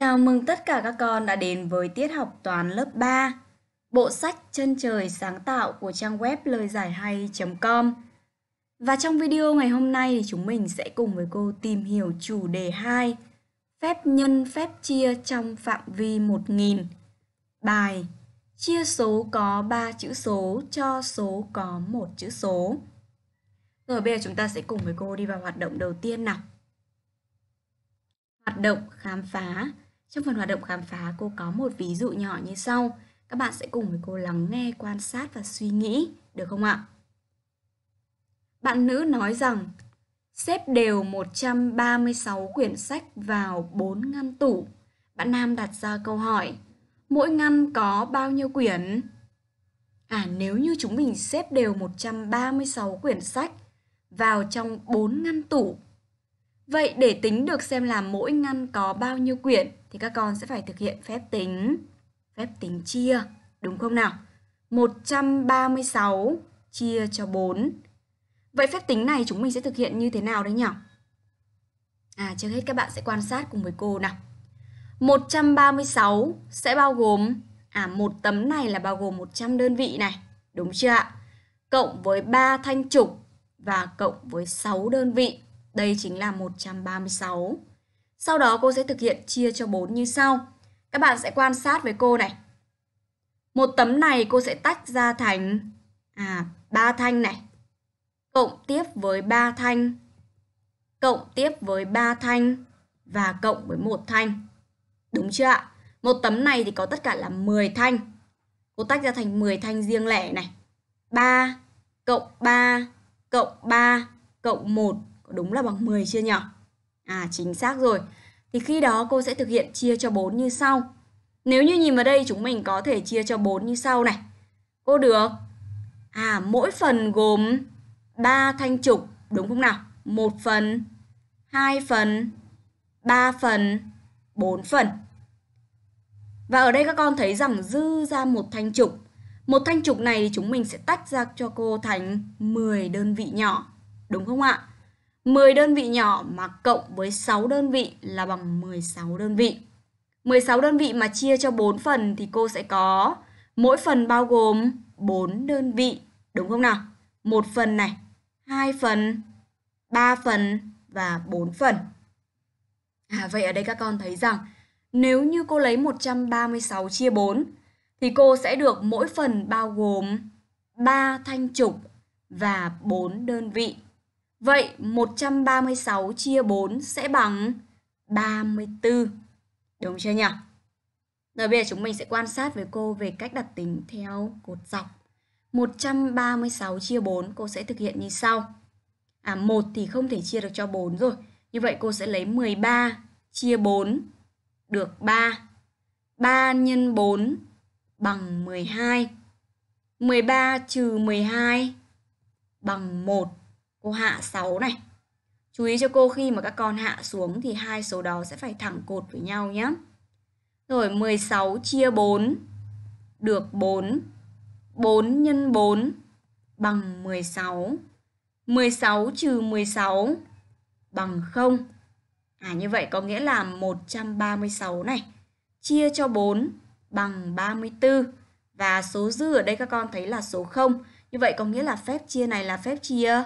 Chào mừng tất cả các con đã đến với tiết học toán lớp 3, bộ sách Chân trời sáng tạo của trang web lời giải hay.com. Và trong video ngày hôm nay thì chúng mình sẽ cùng với cô tìm hiểu chủ đề 2, phép nhân phép chia trong phạm vi 1000. Bài Chia số có 3 chữ số cho số có một chữ số. Rồi bây giờ chúng ta sẽ cùng với cô đi vào hoạt động đầu tiên nào. Hoạt động khám phá trong phần hoạt động khám phá, cô có một ví dụ nhỏ như sau. Các bạn sẽ cùng với cô lắng nghe, quan sát và suy nghĩ, được không ạ? Bạn nữ nói rằng xếp đều 136 quyển sách vào 4 ngăn tủ. Bạn nam đặt ra câu hỏi, mỗi ngăn có bao nhiêu quyển? À nếu như chúng mình xếp đều 136 quyển sách vào trong 4 ngăn tủ Vậy để tính được xem là mỗi ngăn có bao nhiêu quyển thì các con sẽ phải thực hiện phép tính. Phép tính chia, đúng không nào? 136 chia cho 4. Vậy phép tính này chúng mình sẽ thực hiện như thế nào đấy nhỉ? À, trước hết các bạn sẽ quan sát cùng với cô nào. 136 sẽ bao gồm à một tấm này là bao gồm 100 đơn vị này, đúng chưa ạ? Cộng với 3 thanh trục và cộng với 6 đơn vị đây chính là 136. Sau đó cô sẽ thực hiện chia cho 4 như sau. Các bạn sẽ quan sát với cô này. Một tấm này cô sẽ tách ra thành à 3 thanh này. Cộng tiếp với 3 thanh. Cộng tiếp với 3 thanh và cộng với một thanh. Đúng chưa ạ? Một tấm này thì có tất cả là 10 thanh. Cô tách ra thành 10 thanh riêng lẻ này. 3 cộng 3 cộng 3 cộng 1 đúng là bằng 10 chia nhỏ, À chính xác rồi. Thì khi đó cô sẽ thực hiện chia cho 4 như sau. Nếu như nhìn vào đây chúng mình có thể chia cho 4 như sau này. Cô được à mỗi phần gồm 3 thanh trục đúng không nào? 1 phần, 2 phần, 3 phần, 4 phần. Và ở đây các con thấy rằng dư ra một thanh trục. Một thanh trục này thì chúng mình sẽ tách ra cho cô thành 10 đơn vị nhỏ, đúng không ạ? 10 đơn vị nhỏ mà cộng với 6 đơn vị là bằng 16 đơn vị. 16 đơn vị mà chia cho 4 phần thì cô sẽ có mỗi phần bao gồm 4 đơn vị, đúng không nào? Một phần này, hai phần, 3 phần và 4 phần. À, vậy ở đây các con thấy rằng nếu như cô lấy 136 chia 4 thì cô sẽ được mỗi phần bao gồm 3 thanh trục và 4 đơn vị. Vậy 136 chia 4 sẽ bằng 34. Đúng chưa nhỉ? Rồi bây giờ chúng mình sẽ quan sát với cô về cách đặt tính theo cột dọc. 136 chia 4 cô sẽ thực hiện như sau. À 1 thì không thể chia được cho 4 rồi. Như vậy cô sẽ lấy 13 chia 4 được 3. 3 nhân 4 bằng 12. 13 trừ 12 bằng 1. Cô hạ 6 này. Chú ý cho cô khi mà các con hạ xuống thì hai số đó sẽ phải thẳng cột với nhau nhé. Rồi 16 chia 4 được 4. 4 nhân 4 bằng 16. 16 trừ 16 bằng 0. À như vậy có nghĩa là 136 này chia cho 4 bằng 34 và số dư ở đây các con thấy là số 0. Như vậy có nghĩa là phép chia này là phép chia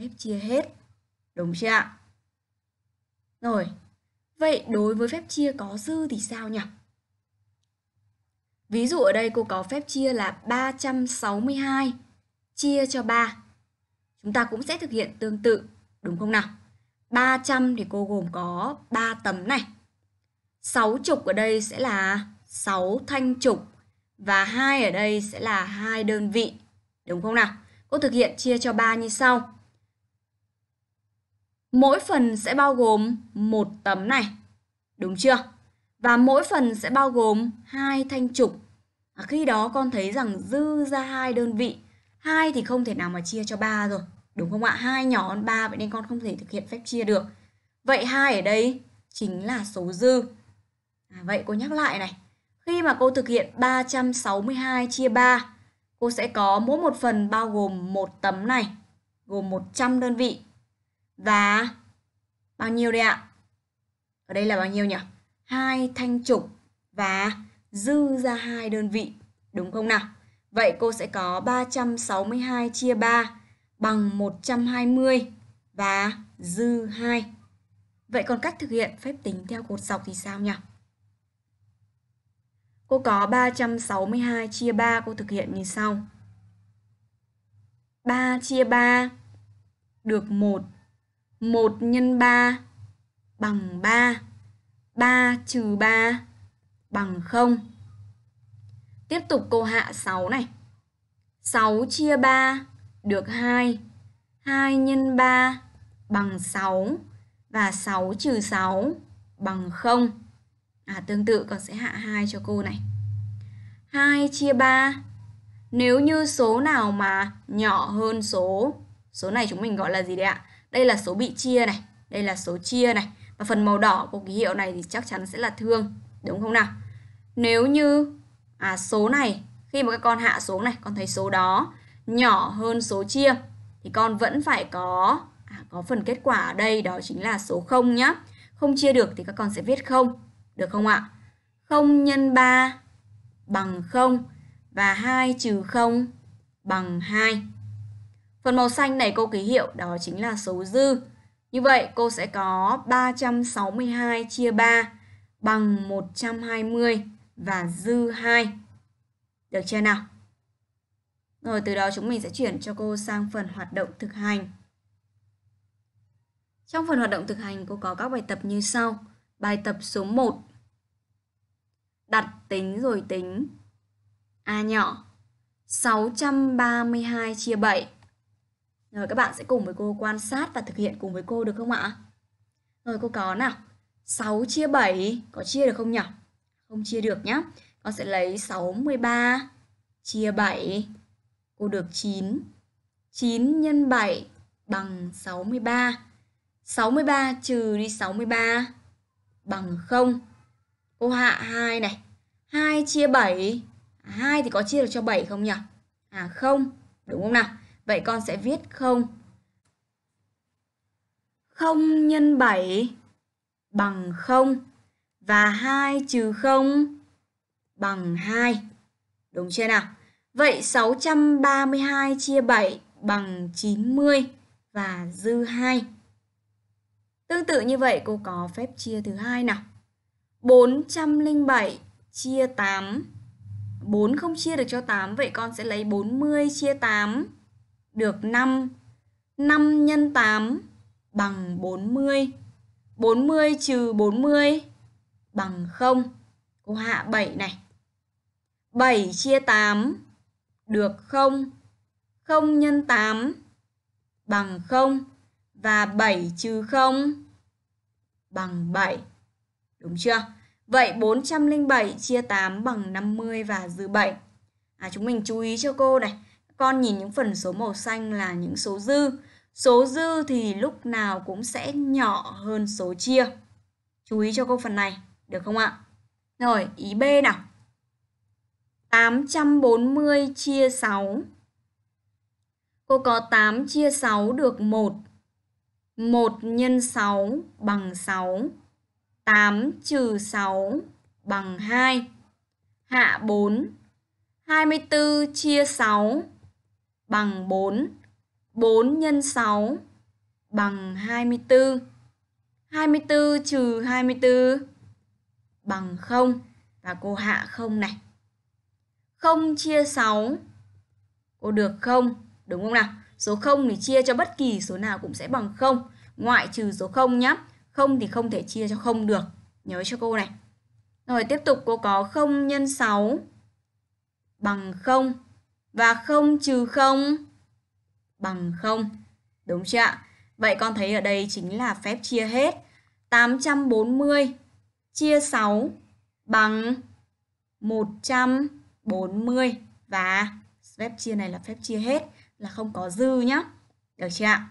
phép chia hết. Đúng chưa ạ? Rồi, vậy đối với phép chia có dư thì sao nhỉ? Ví dụ ở đây cô có phép chia là 362 chia cho 3. Chúng ta cũng sẽ thực hiện tương tự, đúng không nào? 300 thì cô gồm có 3 tấm này. 6 chục ở đây sẽ là 6 thanh trục và 2 ở đây sẽ là hai đơn vị, đúng không nào? Cô thực hiện chia cho 3 như sau. Mỗi phần sẽ bao gồm một tấm này, đúng chưa? Và mỗi phần sẽ bao gồm hai thanh trục. À, khi đó con thấy rằng dư ra hai đơn vị, hai thì không thể nào mà chia cho ba rồi, đúng không ạ? Hai nhỏ hơn ba vậy nên con không thể thực hiện phép chia được. Vậy hai ở đây chính là số dư. À, vậy cô nhắc lại này, khi mà cô thực hiện 362 chia 3, cô sẽ có mỗi một phần bao gồm một tấm này, gồm 100 đơn vị và bao nhiêu đây ạ? Ở đây là bao nhiêu nhỉ? Hai thanh trục và dư ra hai đơn vị, đúng không nào? Vậy cô sẽ có 362 chia 3 bằng 120 và dư 2. Vậy còn cách thực hiện phép tính theo cột dọc thì sao nhỉ? Cô có 362 chia 3 cô thực hiện như sau. 3 chia 3 được 1 1 nhân 3 bằng 3. 3 trừ 3 bằng 0. Tiếp tục câu hạ 6 này. 6 chia 3 được 2. 2 nhân 3 bằng 6 và 6 trừ 6 bằng 0. À, tương tự con sẽ hạ 2 cho cô này. 2 chia 3 nếu như số nào mà nhỏ hơn số số này chúng mình gọi là gì đấy ạ? đây là số bị chia này đây là số chia này và phần màu đỏ của ký hiệu này thì chắc chắn sẽ là thương đúng không nào nếu như à, số này khi mà các con hạ xuống này con thấy số đó nhỏ hơn số chia thì con vẫn phải có à, có phần kết quả ở đây đó chính là số 0 nhé, không chia được thì các con sẽ viết không được không ạ 0 nhân 3 bằng 0 và 2 trừ 0 bằng 2 Phần màu xanh này cô ký hiệu đó chính là số dư. Như vậy cô sẽ có 362 chia 3 bằng 120 và dư 2. Được chưa nào? Rồi từ đó chúng mình sẽ chuyển cho cô sang phần hoạt động thực hành. Trong phần hoạt động thực hành cô có các bài tập như sau. Bài tập số 1. Đặt tính rồi tính. A nhỏ. 632 chia 7 rồi các bạn sẽ cùng với cô quan sát và thực hiện cùng với cô được không ạ? Rồi cô có nào. 6 chia 7 có chia được không nhỉ? Không chia được nhá. Con sẽ lấy 63 chia 7. Cô được 9. 9 nhân 7 bằng 63. 63 trừ đi 63 bằng 0. Cô hạ 2 này. 2 chia 7. À, 2 thì có chia được cho 7 không nhỉ? À không, đúng không nào? Vậy con sẽ viết không? 0 nhân 7 bằng 0 và 2 trừ 0 bằng 2. Đúng chưa nào? Vậy 632 chia 7 bằng 90 và dư 2. Tương tự như vậy cô có phép chia thứ hai nào. 407 chia 8. 4 không chia được cho 8 vậy con sẽ lấy 40 chia 8 được 5. 5 x 8 bằng 40. 40 trừ 40 bằng 0. Cô hạ 7 này. 7 chia 8 được 0. 0 x 8 bằng 0 và 7 trừ 0 bằng 7. Đúng chưa? Vậy 407 chia 8 bằng 50 và dư 7. À, chúng mình chú ý cho cô này con nhìn những phần số màu xanh là những số dư. Số dư thì lúc nào cũng sẽ nhỏ hơn số chia. Chú ý cho câu phần này, được không ạ? Rồi, ý B nào. 840 chia 6. Cô có 8 chia 6 được 1. 1 nhân 6 bằng 6. 8 trừ 6 bằng 2. Hạ 4. 24 chia 6 bằng 4. 4 nhân 6 bằng 24. 24 trừ 24 bằng 0 và cô hạ 0 này. 0 chia 6 cô được 0, đúng không nào? Số 0 thì chia cho bất kỳ số nào cũng sẽ bằng 0, ngoại trừ số 0 nhé 0 thì không thể chia cho 0 được. Nhớ cho cô này. Rồi tiếp tục cô có 0 nhân 6 bằng 0 và không trừ không bằng không. Đúng chưa ạ? Vậy con thấy ở đây chính là phép chia hết. 840 chia 6 bằng 140 và phép chia này là phép chia hết là không có dư nhá. Được chưa ạ?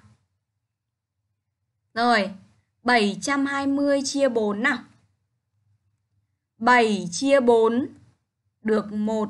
Rồi, 720 chia 4 nào. 7 chia 4 được 1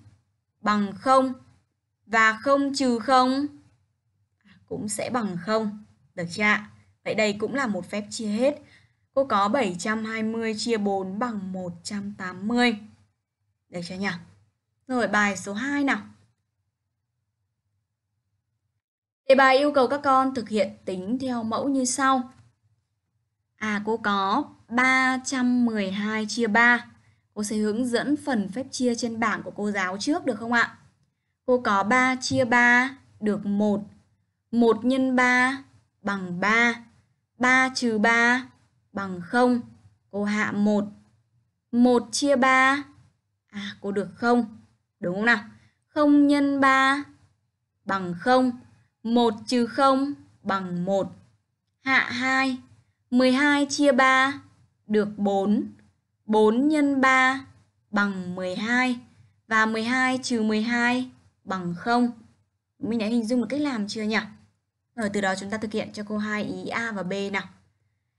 bằng 0 và 0 trừ 0 à, cũng sẽ bằng 0. Được chưa ạ? Vậy đây cũng là một phép chia hết. Cô có 720 chia 4 bằng 180. Được chưa nhỉ? Rồi bài số 2 nào. Đề bài yêu cầu các con thực hiện tính theo mẫu như sau. À cô có 312 chia 3 Cô sẽ hướng dẫn phần phép chia trên bảng của cô giáo trước được không ạ? Cô có 3 chia 3 được 1. 1 x 3 bằng 3. 3 trừ 3 bằng 0. Cô hạ 1. 1 chia 3. À, cô được 0. Đúng không nào? 0 x 3 bằng 0. 1 trừ 0 bằng 1. Hạ 2. 12 chia 3 được 4. 4 x 3 bằng 12 và 12 trừ 12 bằng 0. Mình đã hình dung một cách làm chưa nhỉ? Rồi từ đó chúng ta thực hiện cho cô 2 ý A và B nào.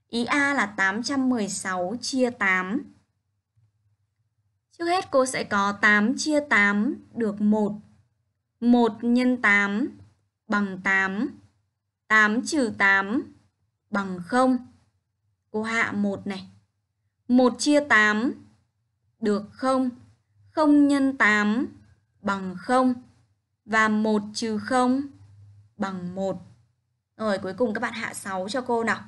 Ý A là 816 chia 8. Trước hết cô sẽ có 8 chia 8 được 1. 1 x 8 bằng 8. 8 trừ 8 bằng 0. Cô hạ 1 này. 1 chia 8 được không? 0 nhân 8 bằng 0 và 1 trừ 0 bằng 1. Rồi cuối cùng các bạn hạ 6 cho cô nào.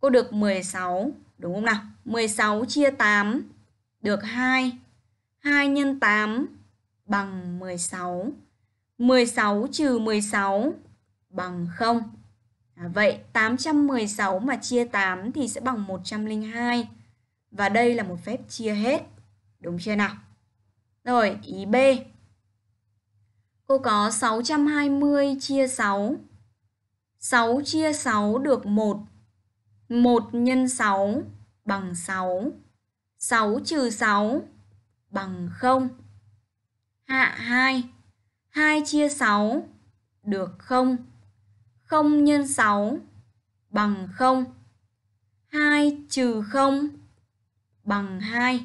Cô được 16 đúng không nào? 16 chia 8 được 2. 2 nhân 8 bằng 16. 16 trừ 16 bằng 0. À, vậy 816 mà chia 8 thì sẽ bằng 102. Và đây là một phép chia hết. Đúng chưa nào? Rồi, ý B. Cô có 620 chia 6. 6 chia 6 được 1. 1 nhân 6 bằng 6. 6 trừ 6 bằng 0. Hạ 2. 2 chia 6 được 0. 0 nhân 6 bằng 0. 2 trừ 0 bằng 2.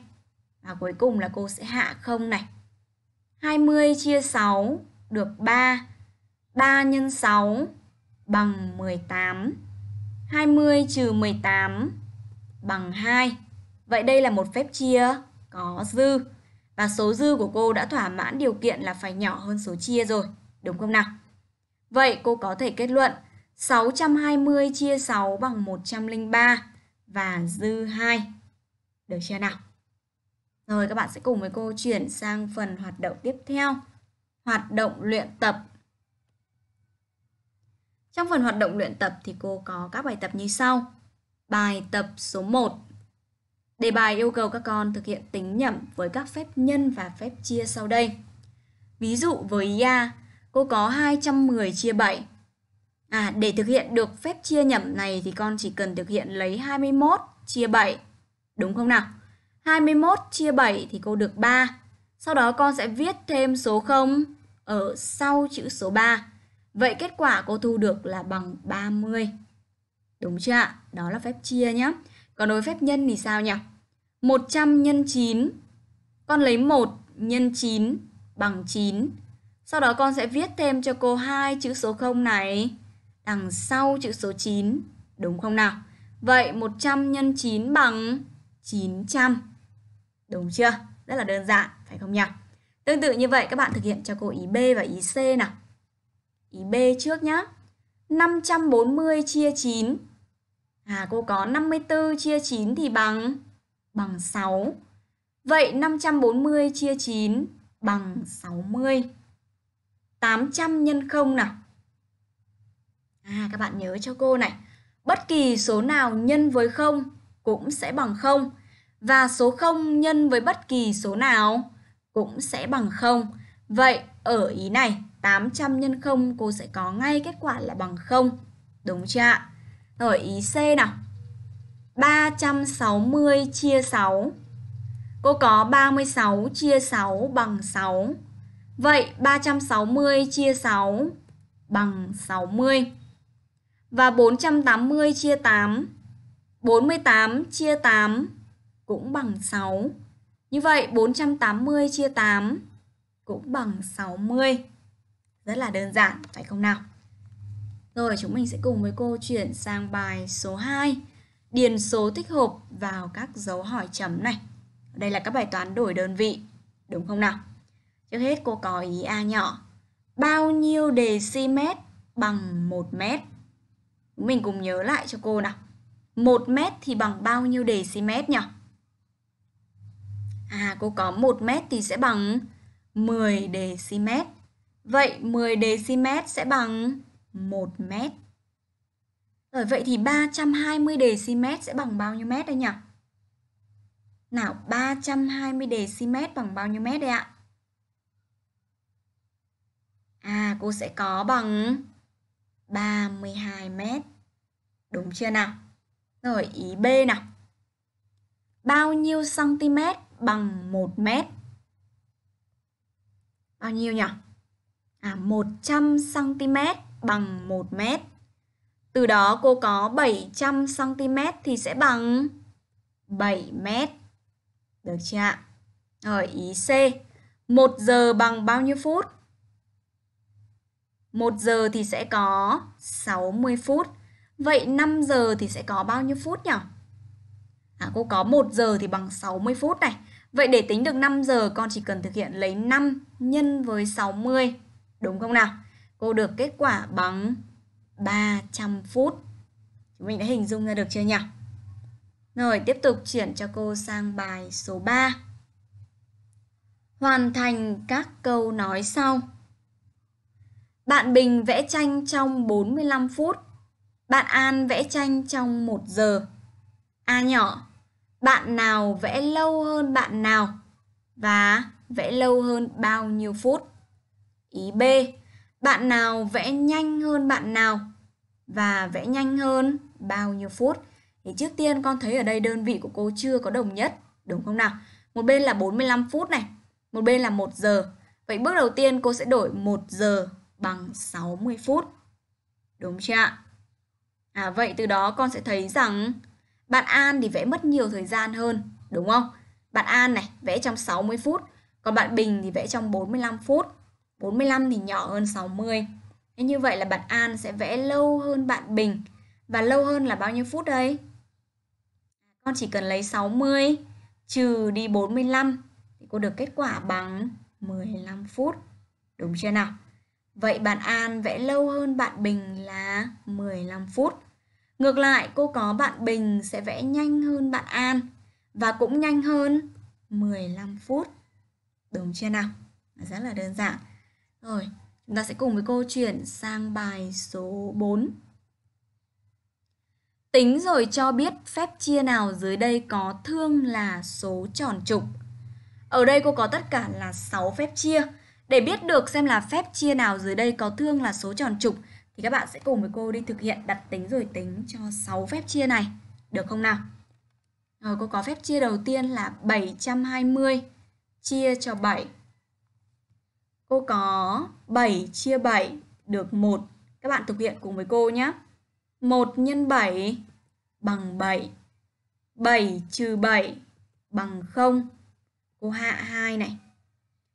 Và cuối cùng là cô sẽ hạ 0 này. 20 chia 6 được 3. 3 nhân 6 bằng 18. 20 trừ 18 bằng 2. Vậy đây là một phép chia có dư. Và số dư của cô đã thỏa mãn điều kiện là phải nhỏ hơn số chia rồi, đúng không nào? Vậy cô có thể kết luận 620 chia 6 bằng 103 và dư 2. Được chưa nào? Rồi các bạn sẽ cùng với cô chuyển sang phần hoạt động tiếp theo. Hoạt động luyện tập. Trong phần hoạt động luyện tập thì cô có các bài tập như sau. Bài tập số 1. Đề bài yêu cầu các con thực hiện tính nhẩm với các phép nhân và phép chia sau đây. Ví dụ với a cô có 210 chia 7. À, để thực hiện được phép chia nhẩm này thì con chỉ cần thực hiện lấy 21 chia 7. Đúng không nào? 21 chia 7 thì cô được 3. Sau đó con sẽ viết thêm số 0 ở sau chữ số 3. Vậy kết quả cô thu được là bằng 30. Đúng chưa ạ? Đó là phép chia nhé. Còn đối với phép nhân thì sao nhỉ? 100 nhân 9. Con lấy 1 nhân 9 bằng 9. Sau đó con sẽ viết thêm cho cô hai chữ số 0 này đằng sau chữ số 9, đúng không nào? Vậy 100 x 9 bằng 900. Đúng chưa? Rất là đơn giản, phải không nhỉ? Tương tự như vậy các bạn thực hiện cho cô ý B và ý C nào. Ý B trước nhá. 540 chia 9. À cô có 54 chia 9 thì bằng bằng 6. Vậy 540 chia 9 bằng 60. 800 nhân 0 nào. À các bạn nhớ cho cô này, bất kỳ số nào nhân với 0 cũng sẽ bằng 0 và số 0 nhân với bất kỳ số nào cũng sẽ bằng 0. Vậy ở ý này 800 nhân 0 cô sẽ có ngay kết quả là bằng 0. Đúng chưa ạ? Rồi ý C nào. 360 chia 6. Cô có 36 chia 6 bằng 6. Vậy 360 chia 6 bằng 60. Và 480 chia 8, 48 chia 8 cũng bằng 6. Như vậy 480 chia 8 cũng bằng 60. Rất là đơn giản, phải không nào? Rồi chúng mình sẽ cùng với cô chuyển sang bài số 2. Điền số thích hợp vào các dấu hỏi chấm này. Đây là các bài toán đổi đơn vị, đúng không nào? Trước hết cô có ý A nhỏ. Bao nhiêu decimet bằng 1 mét? Mình cùng nhớ lại cho cô nào. 1 mét thì bằng bao nhiêu decimet nhỉ? À, cô có 1 mét thì sẽ bằng 10 decimet. Vậy 10 decimet sẽ bằng 1 mét. Rồi vậy thì 320 decimet sẽ bằng bao nhiêu mét đây nhỉ? Nào, 320 decimet bằng bao nhiêu mét đây ạ? À, cô sẽ có bằng 32 mét. Đúng chưa nào? Rồi, ý B nào. Bao nhiêu cm bằng 1 mét? Bao nhiêu nhỉ? À, 100cm bằng 1 mét. Từ đó cô có 700cm thì sẽ bằng 7 mét. Được chưa ạ? Rồi, ý C. 1 giờ bằng bao nhiêu phút? 1 giờ thì sẽ có 60 phút. Vậy 5 giờ thì sẽ có bao nhiêu phút nhỉ? À, cô có 1 giờ thì bằng 60 phút này. Vậy để tính được 5 giờ con chỉ cần thực hiện lấy 5 nhân với 60. Đúng không nào? Cô được kết quả bằng 300 phút. Chúng mình đã hình dung ra được chưa nhỉ? Rồi tiếp tục chuyển cho cô sang bài số 3. Hoàn thành các câu nói sau. Bạn Bình vẽ tranh trong 45 phút. Bạn An vẽ tranh trong 1 giờ. A nhỏ, bạn nào vẽ lâu hơn bạn nào và vẽ lâu hơn bao nhiêu phút? Ý B, bạn nào vẽ nhanh hơn bạn nào và vẽ nhanh hơn bao nhiêu phút? Thì trước tiên con thấy ở đây đơn vị của cô chưa có đồng nhất, đúng không nào? Một bên là 45 phút này, một bên là 1 giờ. Vậy bước đầu tiên cô sẽ đổi 1 giờ bằng 60 phút. Đúng chưa ạ? À, vậy từ đó con sẽ thấy rằng bạn An thì vẽ mất nhiều thời gian hơn, đúng không? Bạn An này vẽ trong 60 phút, còn bạn Bình thì vẽ trong 45 phút. 45 thì nhỏ hơn 60. Thế như vậy là bạn An sẽ vẽ lâu hơn bạn Bình. Và lâu hơn là bao nhiêu phút đây? Con chỉ cần lấy 60 trừ đi 45 thì cô được kết quả bằng 15 phút. Đúng chưa nào? Vậy bạn An vẽ lâu hơn bạn Bình là 15 phút. Ngược lại, cô có bạn Bình sẽ vẽ nhanh hơn bạn An và cũng nhanh hơn 15 phút. Đúng chưa nào? Rất là đơn giản. Rồi, chúng ta sẽ cùng với cô chuyển sang bài số 4. Tính rồi cho biết phép chia nào dưới đây có thương là số tròn trục. Ở đây cô có tất cả là 6 phép chia. Để biết được xem là phép chia nào dưới đây có thương là số tròn trục thì các bạn sẽ cùng với cô đi thực hiện đặt tính rồi tính cho 6 phép chia này. Được không nào? Rồi cô có phép chia đầu tiên là 720 chia cho 7. Cô có 7 chia 7 được 1. Các bạn thực hiện cùng với cô nhé. 1 x 7 bằng 7. 7 trừ 7 bằng 0. Cô hạ 2 này.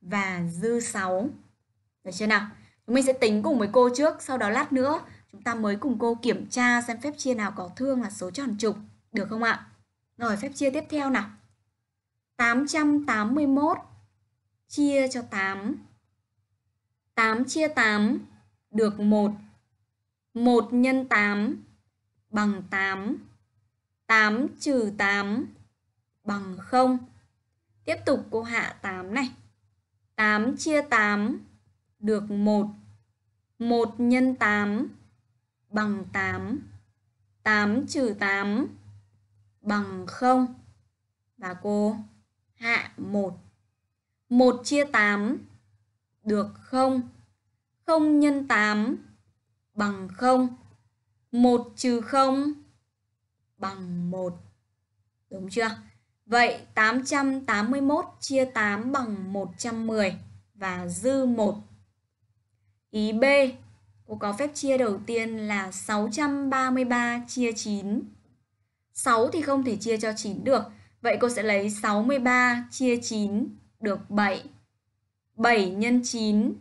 và dư 6. Được chưa nào? Chúng mình sẽ tính cùng với cô trước, sau đó lát nữa chúng ta mới cùng cô kiểm tra xem phép chia nào có thương là số tròn trục, được không ạ? Rồi phép chia tiếp theo nào. 881 chia cho 8. 8 chia 8 được 1. 1 nhân 8 bằng 8. 8 trừ 8 bằng 0. Tiếp tục cô hạ 8 này. 8 chia 8 được 1. 1 nhân 8 bằng 8. 8 trừ 8 bằng 0. Và cô hạ 1. 1 chia 8 được 0. 0 nhân 8 bằng 0. 1 trừ 0 bằng 1. Đúng chưa? Vậy 881 chia 8 bằng 110 và dư 1. Ý B, cô có phép chia đầu tiên là 633 chia 9. 6 thì không thể chia cho 9 được, vậy cô sẽ lấy 63 chia 9 được 7. 7 nhân 9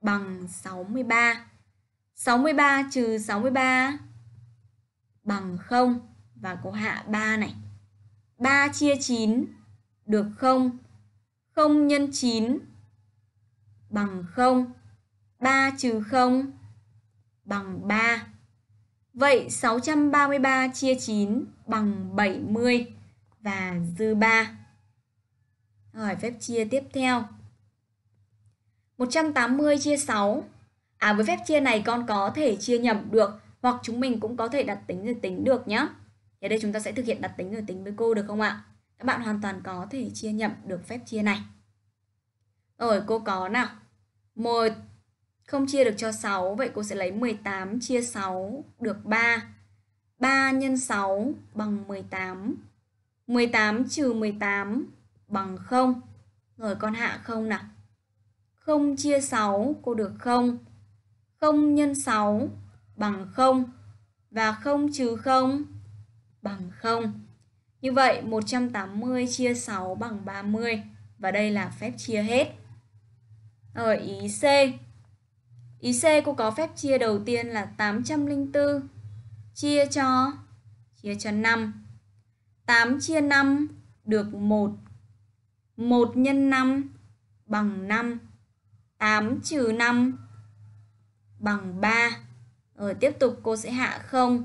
bằng 63. 63 trừ 63 bằng 0 và cô hạ 3 này. 3 chia 9 được không? 0 nhân 9 bằng 0. 3 trừ 0 bằng 3. Vậy 633 chia 9 bằng 70 và dư 3. Hỏi phép chia tiếp theo. 180 chia 6. À với phép chia này con có thể chia nhầm được hoặc chúng mình cũng có thể đặt tính rồi tính được nhé. Thì ở đây chúng ta sẽ thực hiện đặt tính rồi tính với cô được không ạ? Các bạn hoàn toàn có thể chia nhầm được phép chia này. Rồi cô có nào. một không chia được cho 6, vậy cô sẽ lấy 18 chia 6 được 3. 3 nhân 6 bằng 18. 18 trừ 18 bằng 0. Rồi con hạ không nào. 0 chia 6 cô được 0. 0 nhân 6 bằng 0. Và 0 trừ 0 bằng 0. Như vậy 180 chia 6 bằng 30 và đây là phép chia hết. Ở ý C. Ý C cô có phép chia đầu tiên là 804 chia cho chia cho 5. 8 chia 5 được 1. 1 nhân 5 bằng 5. 8 trừ 5 bằng 3. Rồi tiếp tục cô sẽ hạ 0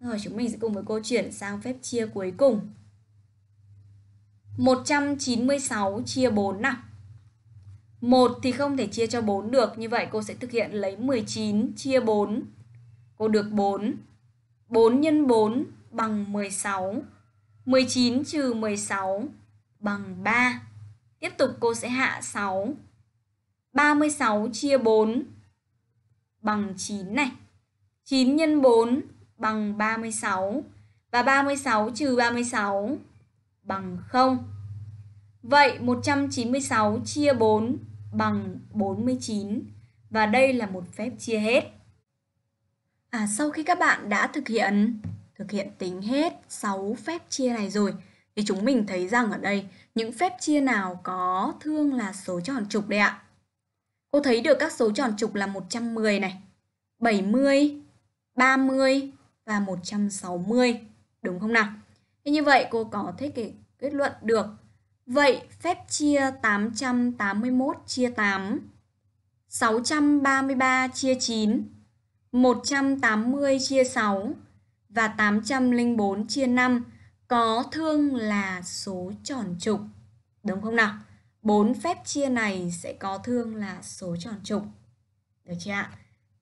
Rồi chúng mình sẽ cùng với cô chuyển sang phép chia cuối cùng. 196 chia 4 nào. 1 thì không thể chia cho 4 được, như vậy cô sẽ thực hiện lấy 19 chia 4. Cô được 4. 4 x 4 bằng 16. 19 trừ 16 bằng 3. Tiếp tục cô sẽ hạ 6. 36 chia 4 bằng 9 này. 9 x 4 bằng 36 và 36 trừ 36 bằng 0. Vậy 196 chia 4 bằng 49 và đây là một phép chia hết. À, sau khi các bạn đã thực hiện thực hiện tính hết 6 phép chia này rồi thì chúng mình thấy rằng ở đây những phép chia nào có thương là số tròn trục đây ạ. Cô thấy được các số tròn trục là 110 này, 70, 30, và 160, đúng không nào? Thế như vậy cô có thể kết luận được. Vậy phép chia 881 chia 8, 633 chia 9, 180 chia 6 và 804 chia 5 có thương là số tròn trục. Đúng không nào? bốn phép chia này sẽ có thương là số tròn trục. Được chưa ạ?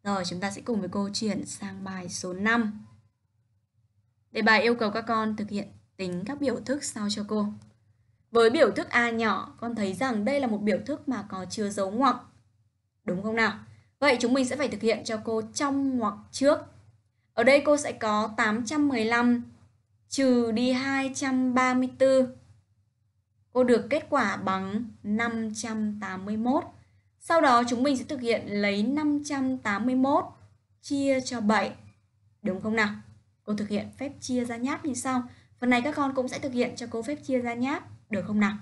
Rồi chúng ta sẽ cùng với cô chuyển sang bài số 5. Đề bài yêu cầu các con thực hiện tính các biểu thức sau cho cô. Với biểu thức A nhỏ, con thấy rằng đây là một biểu thức mà có chứa dấu ngoặc. Đúng không nào? Vậy chúng mình sẽ phải thực hiện cho cô trong ngoặc trước. Ở đây cô sẽ có 815 trừ đi 234. Cô được kết quả bằng 581. Sau đó chúng mình sẽ thực hiện lấy 581 chia cho 7. Đúng không nào? Cô thực hiện phép chia ra nháp như sau. Phần này các con cũng sẽ thực hiện cho cô phép chia ra nháp, được không nào?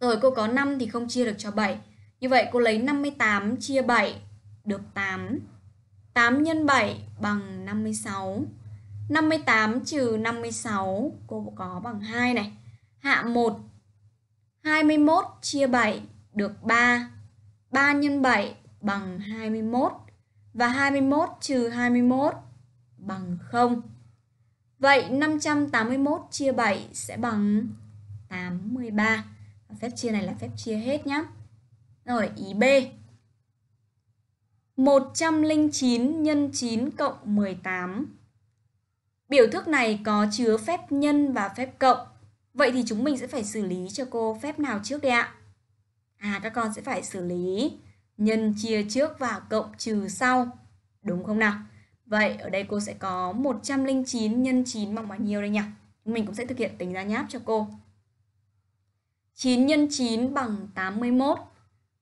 Rồi cô có 5 thì không chia được cho 7. Như vậy cô lấy 58 chia 7 được 8. 8 x 7 bằng 56. 58 trừ 56 cô có bằng 2 này. Hạ 1 21 chia 7 được 3. 3 x 7 bằng 21 và 21 trừ 21 bằng 0. Vậy 581 chia 7 sẽ bằng 83. Phép chia này là phép chia hết nhé. Rồi, ý B. 109 nhân 9 cộng 18. Biểu thức này có chứa phép nhân và phép cộng. Vậy thì chúng mình sẽ phải xử lý cho cô phép nào trước đây ạ? À, các con sẽ phải xử lý nhân chia trước và cộng trừ sau. Đúng không nào? Vậy ở đây cô sẽ có 109 nhân 9 bằng bao nhiêu đây nhỉ? Mình cũng sẽ thực hiện tính ra nháp cho cô. 9 nhân 9 bằng 81.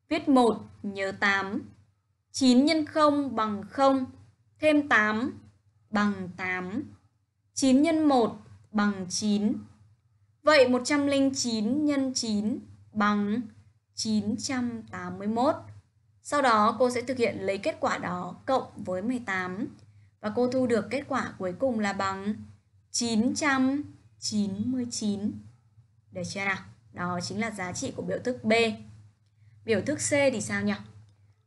Viết 1 nhớ 8. 9 nhân 0 bằng 0. Thêm 8 bằng 8. 9 nhân 1 bằng 9. Vậy 109 nhân 9 bằng 981. Sau đó cô sẽ thực hiện lấy kết quả đó cộng với 18 và cô thu được kết quả cuối cùng là bằng 999. Được chưa nào? Đó chính là giá trị của biểu thức B. Biểu thức C thì sao nhỉ?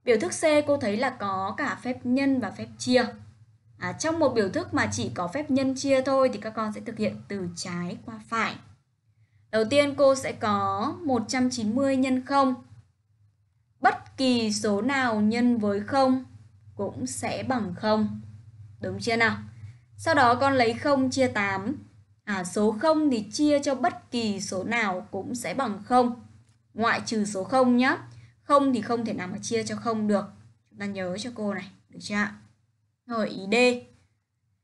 Biểu thức C cô thấy là có cả phép nhân và phép chia. À, trong một biểu thức mà chỉ có phép nhân chia thôi thì các con sẽ thực hiện từ trái qua phải. Đầu tiên cô sẽ có 190 nhân 0. Bất kỳ số nào nhân với 0 cũng sẽ bằng 0. Đúng chưa nào? Sau đó con lấy 0 chia 8. À, số 0 thì chia cho bất kỳ số nào cũng sẽ bằng 0. Ngoại trừ số 0 nhé. 0 thì không thể nào mà chia cho 0 được. Chúng ta nhớ cho cô này. Được chưa ạ? Rồi ý D.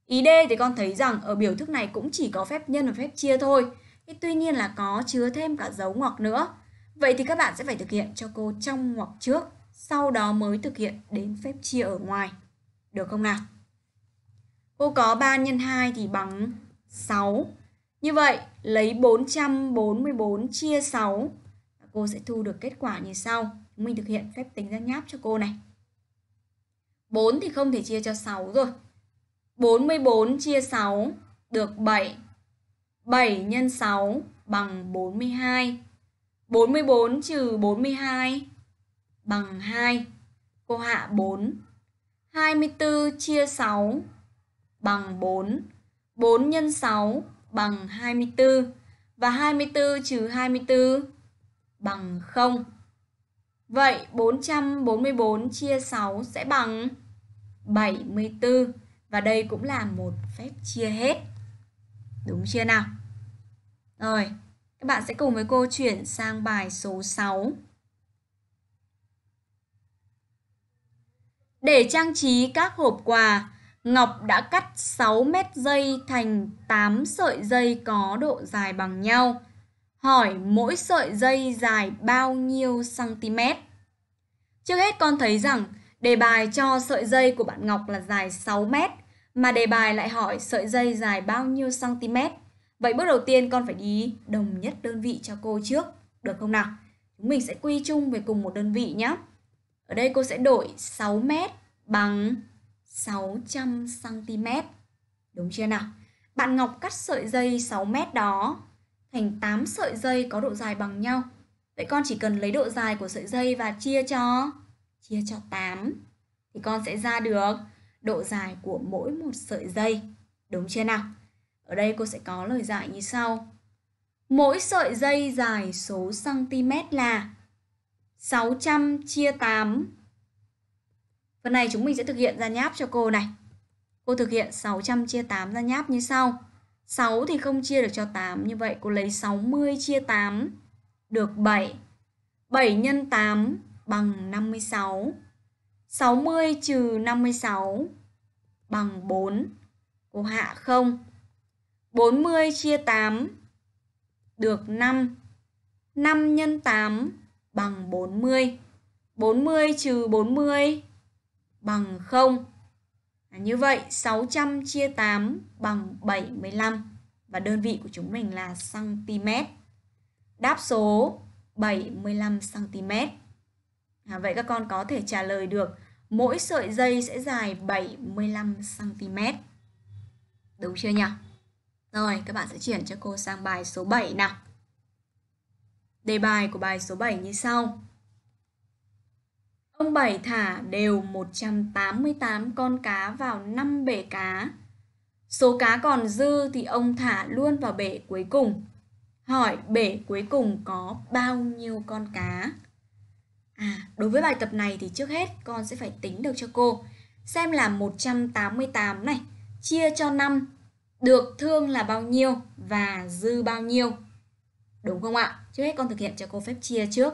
Ý D thì con thấy rằng ở biểu thức này cũng chỉ có phép nhân và phép chia thôi. Thế tuy nhiên là có chứa thêm cả dấu ngoặc nữa. Vậy thì các bạn sẽ phải thực hiện cho cô trong ngoặc trước, sau đó mới thực hiện đến phép chia ở ngoài. Được không nào? Cô có 3 nhân 2 thì bằng 6. Như vậy, lấy 444 chia 6, cô sẽ thu được kết quả như sau. Mình thực hiện phép tính ra nháp cho cô này. 4 thì không thể chia cho 6 rồi. 44 chia 6 được 7. 7 nhân 6 bằng 42. 44 trừ 42 bằng 2. Cô hạ 4. 24 chia 6 bằng 4. 4 nhân 6 bằng 24 và 24 trừ 24 bằng 0. Vậy 444 chia 6 sẽ bằng 74 và đây cũng là một phép chia hết. Đúng chưa nào? Rồi, các bạn sẽ cùng với cô chuyển sang bài số 6. Để trang trí các hộp quà, Ngọc đã cắt 6 mét dây thành 8 sợi dây có độ dài bằng nhau. Hỏi mỗi sợi dây dài bao nhiêu cm? Trước hết con thấy rằng đề bài cho sợi dây của bạn Ngọc là dài 6 mét mà đề bài lại hỏi sợi dây dài bao nhiêu cm. Vậy bước đầu tiên con phải đi đồng nhất đơn vị cho cô trước, được không nào? Chúng mình sẽ quy chung về cùng một đơn vị nhé. Ở đây cô sẽ đổi 6 mét bằng 600cm. Đúng chưa nào? Bạn Ngọc cắt sợi dây 6m đó thành 8 sợi dây có độ dài bằng nhau. Vậy con chỉ cần lấy độ dài của sợi dây và chia cho chia cho 8 thì con sẽ ra được độ dài của mỗi một sợi dây. Đúng chưa nào? Ở đây cô sẽ có lời giải như sau. Mỗi sợi dây dài số cm là 600 chia 8 Phần này chúng mình sẽ thực hiện ra nháp cho cô này. Cô thực hiện 600 chia 8 ra nháp như sau. 6 thì không chia được cho 8, như vậy cô lấy 60 chia 8 được 7. 7 x 8 bằng 56. 60 trừ 56 bằng 4. Cô hạ không. 40 chia 8 được 5. 5 x 8 bằng 40. 40 trừ 40 bằng 0. À, như vậy 600 chia 8 bằng 75 và đơn vị của chúng mình là cm. Đáp số 75 cm. À, vậy các con có thể trả lời được mỗi sợi dây sẽ dài 75 cm. Đúng chưa nhỉ? Rồi, các bạn sẽ chuyển cho cô sang bài số 7 nào. Đề bài của bài số 7 như sau. Ông Bảy thả đều 188 con cá vào 5 bể cá. Số cá còn dư thì ông thả luôn vào bể cuối cùng. Hỏi bể cuối cùng có bao nhiêu con cá? À, đối với bài tập này thì trước hết con sẽ phải tính được cho cô. Xem là 188 này, chia cho 5, được thương là bao nhiêu và dư bao nhiêu. Đúng không ạ? Trước hết con thực hiện cho cô phép chia trước.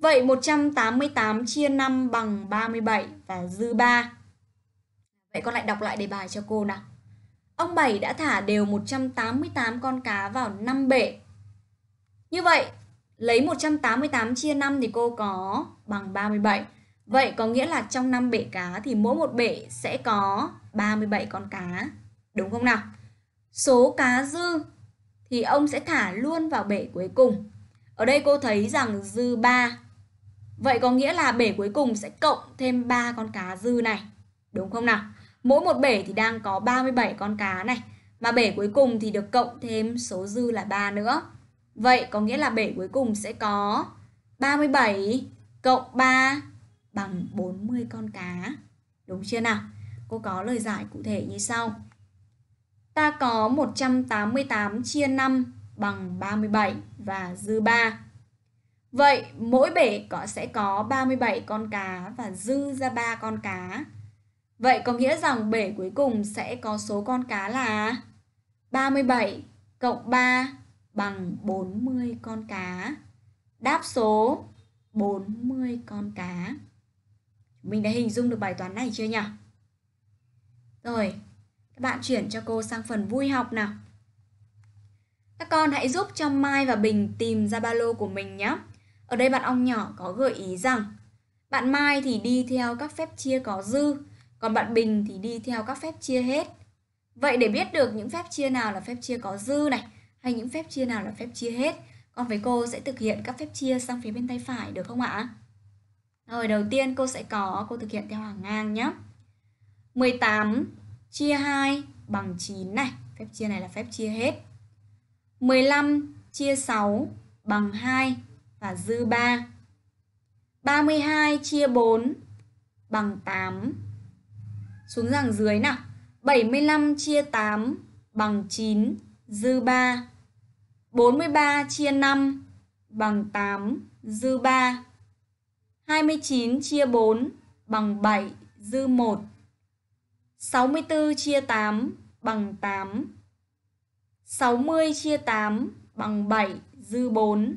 Vậy 188 chia 5 bằng 37 và dư 3. Vậy con lại đọc lại đề bài cho cô nào. Ông Bảy đã thả đều 188 con cá vào 5 bể. Như vậy, lấy 188 chia 5 thì cô có bằng 37. Vậy có nghĩa là trong 5 bể cá thì mỗi một bể sẽ có 37 con cá. Đúng không nào? Số cá dư thì ông sẽ thả luôn vào bể cuối cùng. Ở đây cô thấy rằng dư 3 Vậy có nghĩa là bể cuối cùng sẽ cộng thêm 3 con cá dư này. Đúng không nào? Mỗi một bể thì đang có 37 con cá này. Mà bể cuối cùng thì được cộng thêm số dư là 3 nữa. Vậy có nghĩa là bể cuối cùng sẽ có 37 cộng 3 bằng 40 con cá. Đúng chưa nào? Cô có lời giải cụ thể như sau. Ta có 188 chia 5 bằng 37 và dư 3. Vậy mỗi bể có sẽ có 37 con cá và dư ra 3 con cá. Vậy có nghĩa rằng bể cuối cùng sẽ có số con cá là 37 cộng 3 bằng 40 con cá. Đáp số 40 con cá. Mình đã hình dung được bài toán này chưa nhỉ? Rồi, các bạn chuyển cho cô sang phần vui học nào. Các con hãy giúp cho Mai và Bình tìm ra ba lô của mình nhé. Ở đây bạn ong nhỏ có gợi ý rằng bạn Mai thì đi theo các phép chia có dư, còn bạn Bình thì đi theo các phép chia hết. Vậy để biết được những phép chia nào là phép chia có dư này hay những phép chia nào là phép chia hết, con với cô sẽ thực hiện các phép chia sang phía bên tay phải được không ạ? Rồi đầu tiên cô sẽ có cô thực hiện theo hàng ngang nhé. 18 chia 2 bằng 9 này, phép chia này là phép chia hết. 15 chia 6 bằng 2 và dư 3. 32 chia 4 bằng 8. Xuống rằng dưới nào. 75 chia 8 bằng 9, dư 3. 43 chia 5 bằng 8, dư 3. 29 chia 4 bằng 7, dư 1. 64 chia 8 bằng 8. 60 chia 8 bằng 7, dư 4.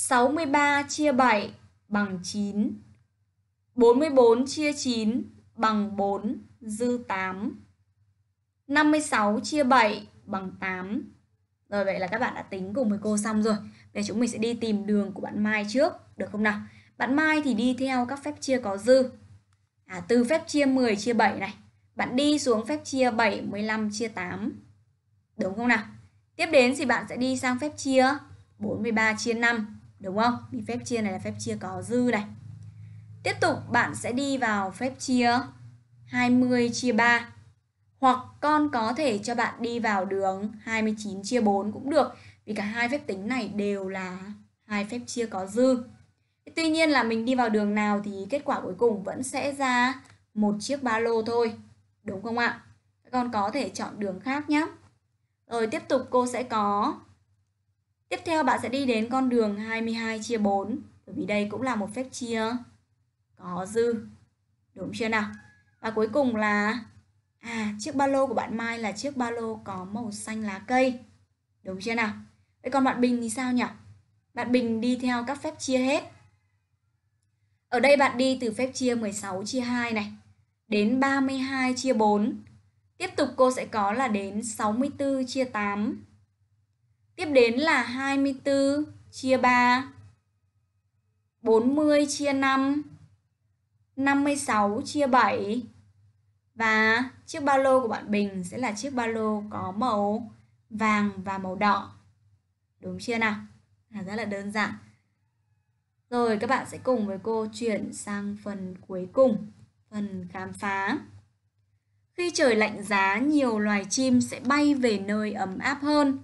63 chia 7 bằng 9. 44 chia 9 bằng 4 dư 8. 56 chia 7 bằng 8. Rồi vậy là các bạn đã tính cùng với cô xong rồi. Vậy chúng mình sẽ đi tìm đường của bạn Mai trước, được không nào? Bạn Mai thì đi theo các phép chia có dư. À, từ phép chia 10 chia 7 này, bạn đi xuống phép chia 7, 15 chia 8. Đúng không nào? Tiếp đến thì bạn sẽ đi sang phép chia 43 chia 5. Đúng không? Vì phép chia này là phép chia có dư này. Tiếp tục bạn sẽ đi vào phép chia 20 chia 3. Hoặc con có thể cho bạn đi vào đường 29 chia 4 cũng được. Vì cả hai phép tính này đều là hai phép chia có dư. Tuy nhiên là mình đi vào đường nào thì kết quả cuối cùng vẫn sẽ ra một chiếc ba lô thôi. Đúng không ạ? Các con có thể chọn đường khác nhé. Rồi tiếp tục cô sẽ có Tiếp theo bạn sẽ đi đến con đường 22 chia 4, bởi vì đây cũng là một phép chia có dư. Đúng chưa nào? Và cuối cùng là à chiếc ba lô của bạn Mai là chiếc ba lô có màu xanh lá cây. Đúng chưa nào? Vậy còn bạn Bình thì sao nhỉ? Bạn Bình đi theo các phép chia hết. Ở đây bạn đi từ phép chia 16 chia 2 này đến 32 chia 4. Tiếp tục cô sẽ có là đến 64 chia 8 Tiếp đến là 24 chia 3, 40 chia 5, 56 chia 7. Và chiếc ba lô của bạn Bình sẽ là chiếc ba lô có màu vàng và màu đỏ. Đúng chưa nào? À, rất là đơn giản. Rồi các bạn sẽ cùng với cô chuyển sang phần cuối cùng, phần khám phá. Khi trời lạnh giá, nhiều loài chim sẽ bay về nơi ấm áp hơn.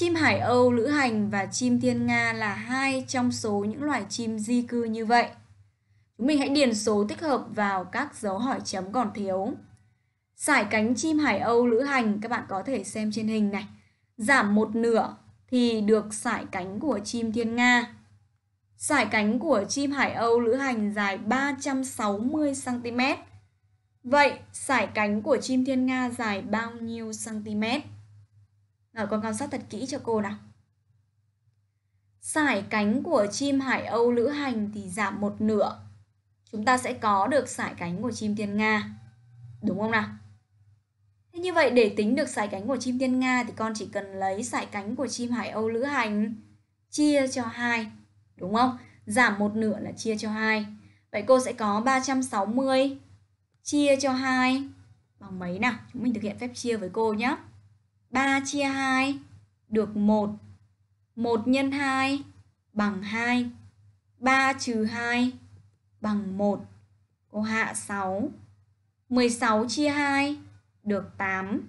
Chim hải âu lữ hành và chim thiên nga là hai trong số những loài chim di cư như vậy. Chúng mình hãy điền số tích hợp vào các dấu hỏi chấm còn thiếu. Sải cánh chim hải âu lữ hành các bạn có thể xem trên hình này. Giảm một nửa thì được sải cánh của chim thiên nga. Sải cánh của chim hải âu lữ hành dài 360cm. Vậy sải cánh của chim thiên nga dài bao nhiêu cm? Rồi con quan sát thật kỹ cho cô nào. Sải cánh của chim hải âu lữ hành thì giảm một nửa. Chúng ta sẽ có được sải cánh của chim thiên Nga. Đúng không nào? Thế như vậy để tính được sải cánh của chim thiên Nga thì con chỉ cần lấy sải cánh của chim hải âu lữ hành chia cho 2. Đúng không? Giảm một nửa là chia cho 2. Vậy cô sẽ có 360 chia cho 2 bằng mấy nào? Chúng mình thực hiện phép chia với cô nhé. 3 chia 2 được 1. 1 nhân 2 bằng 2. 3 trừ 2 bằng 1. Cô hạ 6. 16 chia 2 được 8.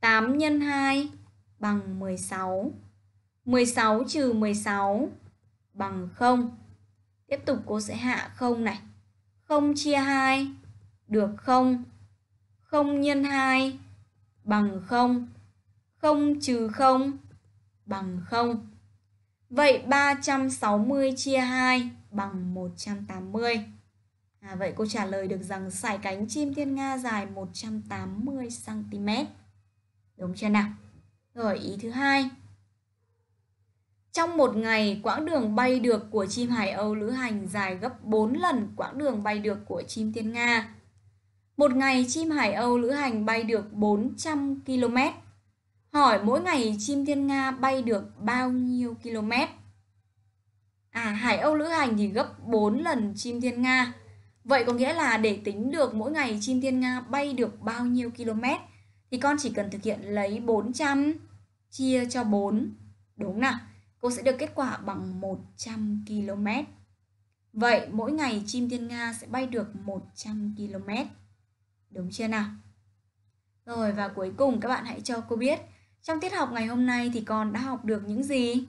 8 nhân 2 bằng 16. 16 trừ 16 bằng 0. Tiếp tục cô sẽ hạ 0 này. 0 chia 2 được 0. 0 nhân 2 bằng 0. 0 trừ 0 bằng 0. Vậy 360 chia 2 bằng 180. À, vậy cô trả lời được rằng sải cánh chim thiên nga dài 180 cm. Đúng chưa nào? Rồi ý thứ hai. Trong một ngày, quãng đường bay được của chim hải âu lữ hành dài gấp 4 lần quãng đường bay được của chim thiên nga. Một ngày chim hải âu lữ hành bay được 400 km. Hỏi mỗi ngày chim thiên Nga bay được bao nhiêu km? À, hải âu lữ hành thì gấp 4 lần chim thiên Nga. Vậy có nghĩa là để tính được mỗi ngày chim thiên Nga bay được bao nhiêu km thì con chỉ cần thực hiện lấy 400 chia cho 4. Đúng nào? Cô sẽ được kết quả bằng 100 km. Vậy mỗi ngày chim thiên Nga sẽ bay được 100 km. Đúng chưa nào? Rồi và cuối cùng các bạn hãy cho cô biết trong tiết học ngày hôm nay thì con đã học được những gì?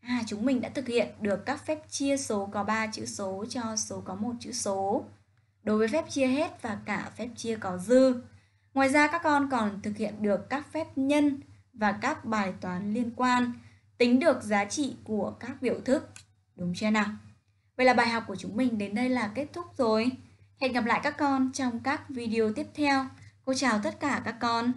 À, chúng mình đã thực hiện được các phép chia số có 3 chữ số cho số có một chữ số. Đối với phép chia hết và cả phép chia có dư. Ngoài ra các con còn thực hiện được các phép nhân và các bài toán liên quan, tính được giá trị của các biểu thức. Đúng chưa nào? Vậy là bài học của chúng mình đến đây là kết thúc rồi. Hẹn gặp lại các con trong các video tiếp theo. Cô chào tất cả các con.